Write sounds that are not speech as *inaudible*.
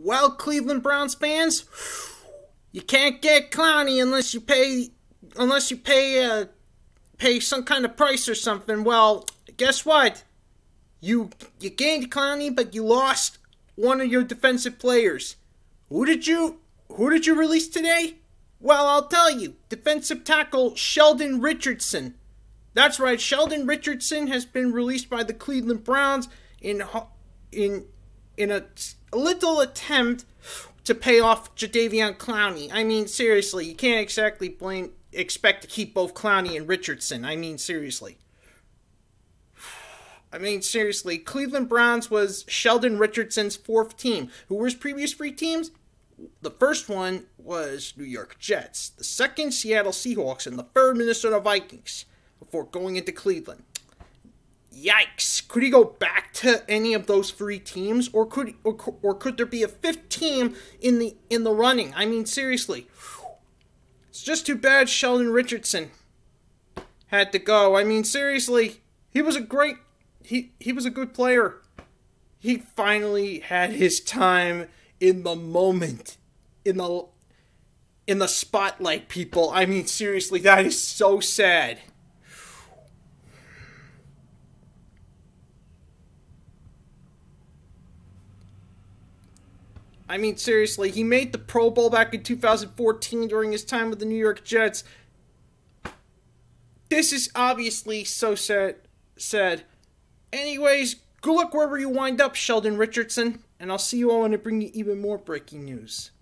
Well, Cleveland Browns fans, you can't get Clowney unless you pay unless you pay uh, pay some kind of price or something. Well, guess what? You you gained Clowney, but you lost one of your defensive players. Who did you who did you release today? Well, I'll tell you. Defensive tackle Sheldon Richardson. That's right. Sheldon Richardson has been released by the Cleveland Browns in in in a little attempt to pay off Jadavion Clowney. I mean, seriously, you can't exactly blame expect to keep both Clowney and Richardson. I mean, seriously. *sighs* I mean, seriously, Cleveland Browns was Sheldon Richardson's fourth team. Who were his previous three teams? The first one was New York Jets, the second Seattle Seahawks, and the third Minnesota Vikings before going into Cleveland. Yikes! Could he go back to any of those three teams, or could or, or could there be a fifth team in the in the running? I mean, seriously, it's just too bad Sheldon Richardson had to go. I mean, seriously, he was a great he he was a good player. He finally had his time in the moment, in the in the spotlight, people. I mean, seriously, that is so sad. I mean, seriously, he made the Pro Bowl back in 2014 during his time with the New York Jets. This is obviously so sad. Said, anyways, good luck wherever you wind up, Sheldon Richardson, and I'll see you all when I bring you even more breaking news.